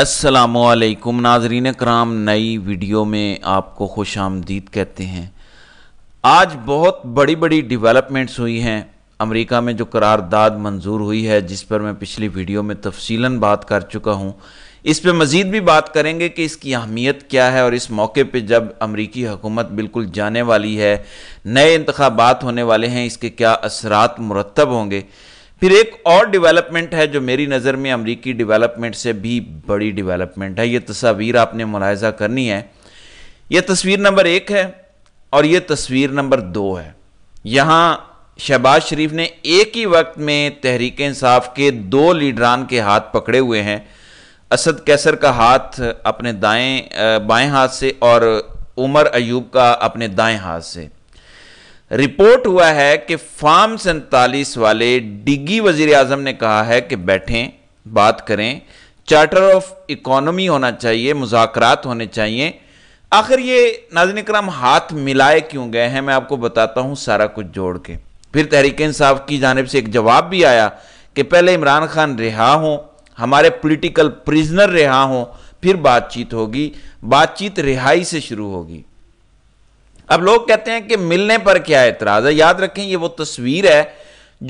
असलकुम नाजरीन कराम नई वीडियो में आपको खुश आमदीद कहते हैं आज बहुत बड़ी बड़ी डेवलपमेंट्स हुई हैं अमेरिका में जो करारदाद मंजूर हुई है जिस पर मैं पिछली वीडियो में तफसीला बात कर चुका हूँ इस पर मज़ीद भी बात करेंगे कि इसकी अहमियत क्या है और इस मौके पर जब अमरीकी हुकूमत बिल्कुल जाने वाली है नए इंतबात होने वाले हैं इसके क्या असरात मुरतब होंगे फिर एक और डेवलपमेंट है जो मेरी नज़र में अमरीकी डेवलपमेंट से भी बड़ी डेवलपमेंट है ये तस्वीर आपने मुलायजा करनी है ये तस्वीर नंबर एक है और ये तस्वीर नंबर दो है यहाँ शहबाज शरीफ ने एक ही वक्त में तहरीक इंसाफ के दो लीडरान के हाथ पकड़े हुए हैं असद कैसर का हाथ अपने दाएं बाएं हाथ से और उमर अयूब का अपने दाएं हाथ से रिपोर्ट हुआ है कि फार्म सैंतालीस वाले डिग्गी वजीर आजम ने कहा है कि बैठें बात करें चार्टर ऑफ इकोनॉमी होना चाहिए मुजाकर होने चाहिए आखिर ये नाजन कराम हाथ मिलाए क्यों गए हैं मैं आपको बताता हूं सारा कुछ जोड़ के फिर तहरीक इंसाफ की जानब से एक जवाब भी आया कि पहले इमरान खान रिहा हों हमारे पोलिटिकल प्रिजनर रिहा हों फिर बातचीत होगी बातचीत रिहाई से शुरू होगी अब लोग कहते हैं कि मिलने पर क्या एतराज़ है याद रखें ये वो तस्वीर है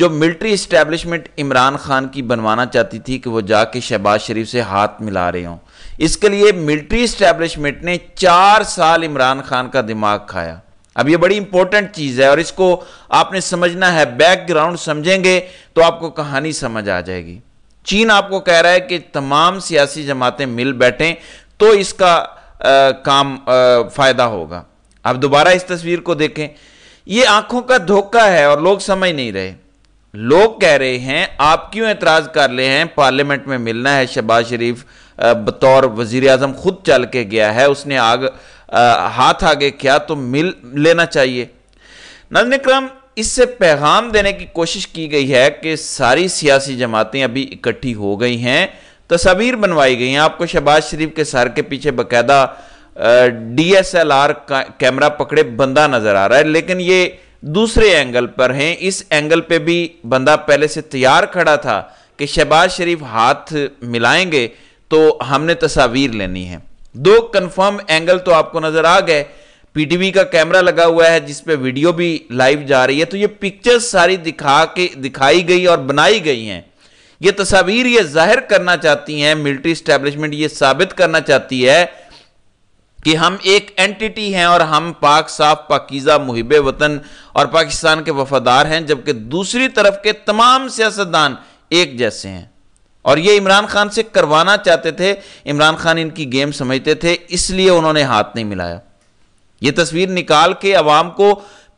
जो मिलिट्री इस्टेब्लिशमेंट इमरान खान की बनवाना चाहती थी कि वो जाके शहबाज शरीफ से हाथ मिला रहे हों इसके लिए मिलिट्री इस्टेब्लिशमेंट ने चार साल इमरान खान का दिमाग खाया अब ये बड़ी इंपॉर्टेंट चीज़ है और इसको आपने समझना है बैकग्राउंड समझेंगे तो आपको कहानी समझ आ जाएगी चीन आपको कह रहा है कि तमाम सियासी जमातें मिल बैठें तो इसका आ, काम फ़ायदा होगा आप दोबारा इस तस्वीर को देखें ये आंखों का धोखा है और लोग समझ नहीं रहे लोग कह रहे हैं आप क्यों एतराज कर रहे हैं पार्लियामेंट में मिलना है शहबाज शरीफ बतौर वजीर आजम खुद चल के गया है उसने आग आ, हाथ आगे किया तो मिल लेना चाहिए नजन क्रम इससे पैगाम देने की कोशिश की गई है कि सारी सियासी जमातें अभी इकट्ठी हो गई हैं तस्वीर बनवाई गई हैं आपको शहबाज शरीफ के सर के पीछे बाकायदा डीएसएलआर कैमरा पकड़े बंदा नजर आ रहा है लेकिन ये दूसरे एंगल पर हैं इस एंगल पे भी बंदा पहले से तैयार खड़ा था कि शहबाज शरीफ हाथ मिलाएंगे तो हमने तस्वीर लेनी है दो कंफर्म एंगल तो आपको नजर आ गए पीटीवी का कैमरा लगा हुआ है जिस पे वीडियो भी लाइव जा रही है तो ये पिक्चर्स सारी दिखा के दिखाई गई और बनाई गई हैं ये तस्वीर ये जाहिर करना चाहती हैं मिलिट्री स्टैब्लिशमेंट ये साबित करना चाहती है कि हम एक एंटिटी हैं और हम पाक साफ पाकिज़ा मुहिब वतन और पाकिस्तान के वफादार हैं जबकि दूसरी तरफ के तमाम सियासतदान एक जैसे हैं और ये इमरान खान से करवाना चाहते थे इमरान खान इनकी गेम समझते थे इसलिए उन्होंने हाथ नहीं मिलाया ये तस्वीर निकाल के अवाम को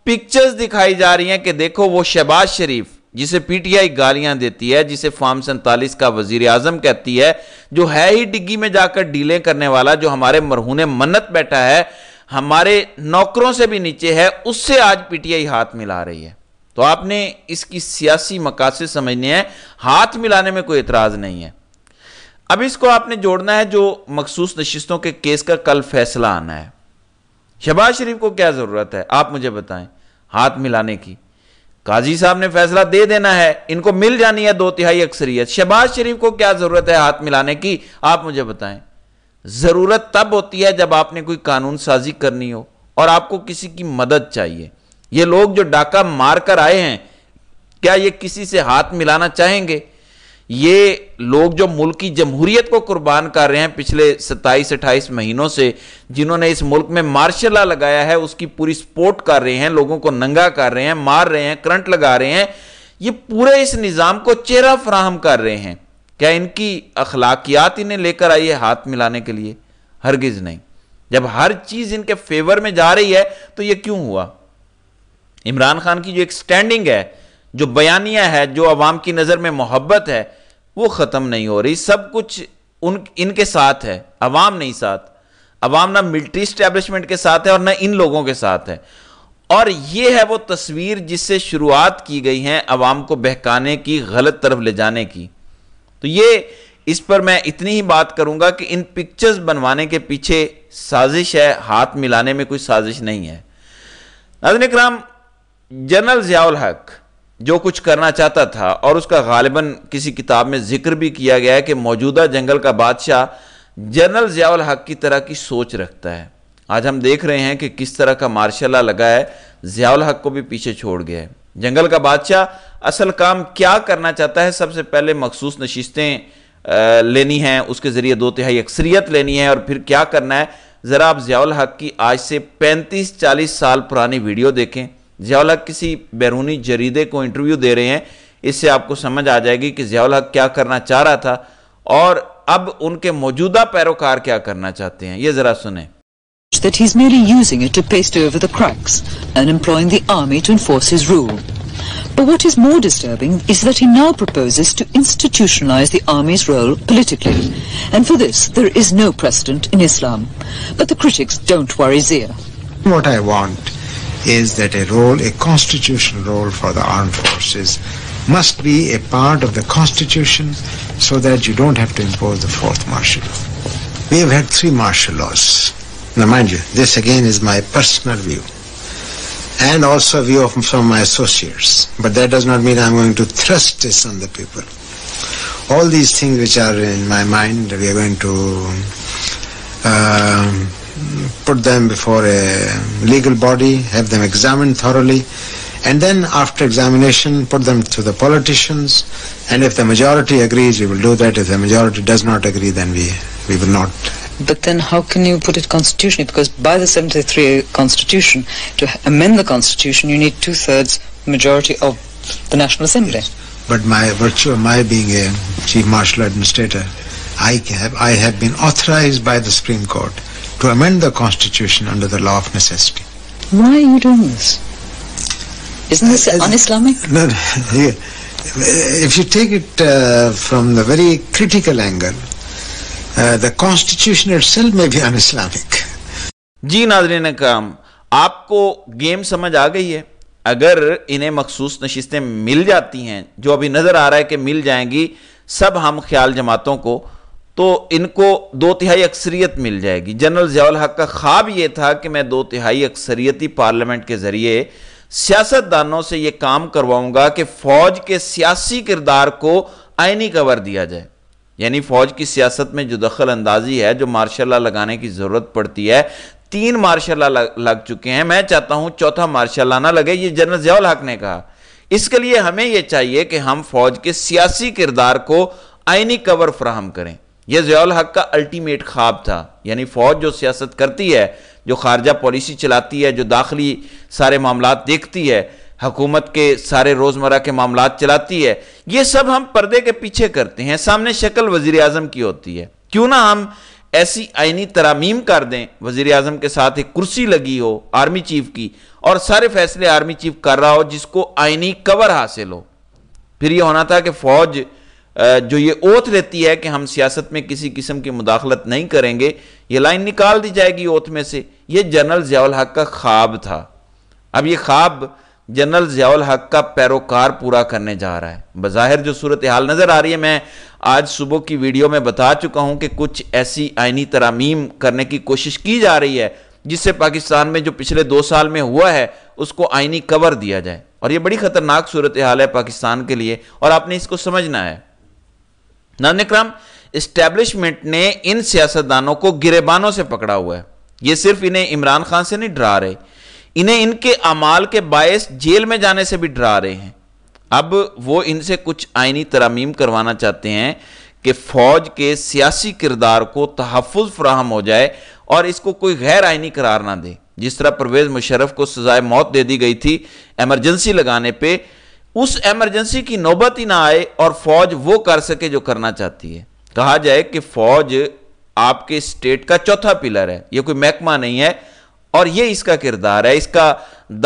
पिक्चर्स दिखाई जा रही हैं कि देखो वो शहबाज शरीफ जिसे पीटीआई गालियां देती है जिसे फार्म सैंतालीस का वजीर आजम कहती है जो है ही डिग्गी में जाकर डीलें करने वाला जो हमारे मरहून मन्नत बैठा है हमारे नौकरों से भी नीचे है उससे आज पीटीआई हाथ मिला रही है तो आपने इसकी सियासी मकासद समझने हैं हाथ मिलाने में कोई इतराज़ नहीं है अब इसको आपने जोड़ना है जो मखसूस नशितों के केस का कल फैसला आना है शहबाज शरीफ को क्या ज़रूरत है आप मुझे बताएं हाथ मिलाने की काजी साहब ने फैसला दे देना है इनको मिल जानी है दो तिहाई अक्सरियत शहबाज शरीफ को क्या जरूरत है हाथ मिलाने की आप मुझे बताएं जरूरत तब होती है जब आपने कोई कानून साजी करनी हो और आपको किसी की मदद चाहिए ये लोग जो डाका मारकर आए हैं क्या ये किसी से हाथ मिलाना चाहेंगे ये लोग जो मुल्क की जमहूरियत को कुर्बान कर रहे हैं पिछले 27 अट्ठाईस महीनों से जिन्होंने इस मुल्क में मार्शला लगाया है उसकी पूरी सपोर्ट कर रहे हैं लोगों को नंगा कर रहे हैं मार रहे हैं करंट लगा रहे हैं ये पूरे इस निज़ाम को चेहरा फ्राहम कर रहे हैं क्या इनकी अखलाकियात इन्हें लेकर आई है हाथ मिलाने के लिए हरगिज़ नहीं जब हर चीज़ इनके फेवर में जा रही है तो ये क्यों हुआ इमरान खान की जो एक स्टैंडिंग है जो बयानिया है जो अवाम की नज़र में मोहब्बत है वो ख़त्म नहीं हो रही सब कुछ उन इनके साथ है अवाम नहीं साथ अवाम ना मिलिट्री स्टैब्लिशमेंट के साथ है और ना इन लोगों के साथ है और ये है वो तस्वीर जिससे शुरुआत की गई है अवाम को बहकाने की गलत तरफ ले जाने की तो ये इस पर मैं इतनी ही बात करूंगा कि इन पिक्चर्स बनवाने के पीछे साजिश है हाथ मिलाने में कोई साजिश नहीं है नाजन कराम जनरल ज़ियाल हक़ जो कुछ करना चाहता था और उसका गालिबा किसी किताब में जिक्र भी किया गया है कि मौजूदा जंगल का बादशाह जनरल जियाउल हक की तरह की सोच रखता है आज हम देख रहे हैं कि किस तरह का मार्शल लगा है जियाउल हक को भी पीछे छोड़ गया है जंगल का बादशाह असल काम क्या करना चाहता है सबसे पहले मखसूस नशिस्तें लेनी हैं उसके ज़रिए दो तिहाई अक्सरियत लेनी है और फिर क्या करना है ज़रा आप जियाउल हक की आज से 35-40 साल पुरानी वीडियो देखें जियाउल किसी बैरूनी जरीदे को इंटरव्यू दे रहे हैं इससे आपको समझ आ जाएगी कि जियाउल क्या करना चाह रहा था और अब उनके मौजूदा पैरोकार क्या करना चाहते हैं ये जरा सुने that he's merely using it to paste over the cracks and employing the army to enforce his rule. But what is more disturbing is that he now proposes to institutionalize the army's role politically. And for this, there is no precedent in Islam. But the critics don't worry Zia. What I want is that a role, a constitutional role for the armed forces must be a part of the constitution so that you don't have to impose the fourth martial law. We have had three martial laws. Now mind you, this again is my personal view and also a view of some of my associates. But that does not mean I'm going to thrust this on the people. All these things which are in my mind, we are going to um, put them before a legal body, have them examined thoroughly, and then after examination put them to the politicians and if the majority agrees we will do that if the majority does not agree then we we will not but then how can you put it constitutionally because by the 73 constitution to amend the constitution you need two-thirds majority of the national assembly yes. but my virtue of my being a chief marshal administrator i have i have been authorized by the supreme court to amend the constitution under the law of necessity. Why are you doing this? Isn't this uh, un-Islamic? No, no, if you take it uh, from the very critical angle, uh, the constitution itself may be un-Islamic. जी नाजरीन काम आपको game समझ आ गई है अगर इन्हें मखसूस नशिस्तें मिल जाती हैं जो अभी नज़र आ रहा है कि मिल जाएंगी सब हम ख्याल जमातों को तो इनको दो तिहाई अक्सरियत मिल जाएगी जनरल जयाल हक का ख्वाब यह था कि मैं दो तिहाई अक्सरियती पार्लियामेंट के जरिए सियासतदानों से यह काम करवाऊंगा कि फौज के सियासी किरदार को आइनी कवर दिया जाए यानी फौज की सियासत में जो दखल अंदाजी है जो मार्शल लगाने की जरूरत पड़ती है तीन मार्शल लग, लग चुके हैं मैं चाहता हूं चौथा मार्शल ना लगे ये जनरल जयाल हक ने कहा इसके लिए हमें यह चाहिए कि हम फौज के सियासी किरदार को आइनी कवर फ्राहम करें यह जयाल हक का अल्टीमेट ख्वाब था यानी फ़ौज जो सियासत करती है जो खारजा पॉलिसी चलाती है जो दाखिली सारे मामला देखती है हकूमत के सारे रोज़मर्रा के मामला चलाती है ये सब हम पर्दे के पीछे करते हैं सामने शक्ल वजीर अजम की होती है क्यों ना हम ऐसी आइनी तरामीम कर दें वजीर अजम के साथ एक कुर्सी लगी हो आर्मी चीफ की और सारे फैसले आर्मी चीफ कर रहा हो जिसको आइनी कवर हासिल हो फिर यह होना था कि फ़ौज जो ये ओथ लेती है कि हम सियासत में किसी किस्म की मुदाखलत नहीं करेंगे ये लाइन निकाल दी जाएगी ओथ में से ये जनरल जयाल हक का ख्वाब था अब ये ख्वाब जनरल जयाल हक का पैरोकार पूरा करने जा रहा है बाहिर जो सूरत हाल नज़र आ रही है मैं आज सुबह की वीडियो में बता चुका हूँ कि कुछ ऐसी आइनी तरामीम करने की कोशिश की जा रही है जिससे पाकिस्तान में जो पिछले दो साल में हुआ है उसको आइनी कवर दिया जाए और ये बड़ी ख़तरनाक सूरत हाल है पाकिस्तान के लिए और आपने इसको समझना है नवनिक्रम इस्टेब्लिशमेंट ने इन सियासतदानों को गिरेबानों से पकड़ा हुआ है ये सिर्फ इन्हें इमरान खान से नहीं डरा रहे इन्हें इनके अमाल के बायस जेल में जाने से भी डरा रहे हैं अब वो इनसे कुछ आइनी तरामीम करवाना चाहते हैं कि फौज के सियासी किरदार को तहफ़ फ्राहम हो जाए और इसको कोई गैर आइनी करार ना दे जिस तरह परवेज़ मुशरफ को सजाए मौत दे दी गई थी एमरजेंसी लगाने पर उस एमरजेंसी की नौबत ही ना आए और फौज वो कर सके जो करना चाहती है कहा जाए कि फौज आपके स्टेट का चौथा पिलर है यह कोई महकमा नहीं है और ये इसका किरदार है इसका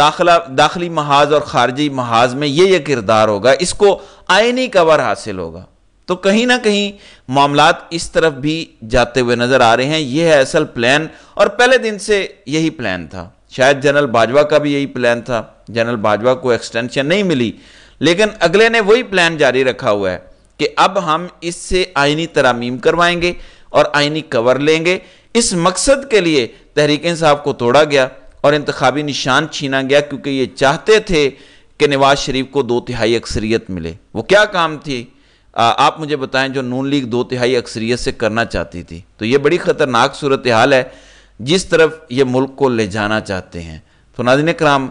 दाखला दाखिली महाज और खारजी महाज में ये ये किरदार होगा इसको आयनी कवर हासिल होगा तो कहीं ना कहीं मामला इस तरफ भी जाते हुए नजर आ रहे हैं यह है असल प्लान और पहले दिन से यही प्लान था शायद जनरल बाजवा का भी यही प्लान था जनरल बाजवा को एक्सटेंशन नहीं मिली लेकिन अगले ने वही प्लान जारी रखा हुआ है कि अब हम इससे आइनी तरामीम करवाएंगे और आइनी कवर लेंगे इस मकसद के लिए तहरीक साहब को तोड़ा गया और इंतबी निशान छीना गया क्योंकि ये चाहते थे कि नवाज शरीफ को दो तिहाई अक्सरियत मिले वो क्या काम थी आ, आप मुझे बताएं जो नून लीग दो तिहाई अक्सरियत से करना चाहती थी तो ये बड़ी ख़तरनाक सूरत हाल है जिस तरफ ये मुल्क को ले जाना चाहते हैं तो नाजिन कराम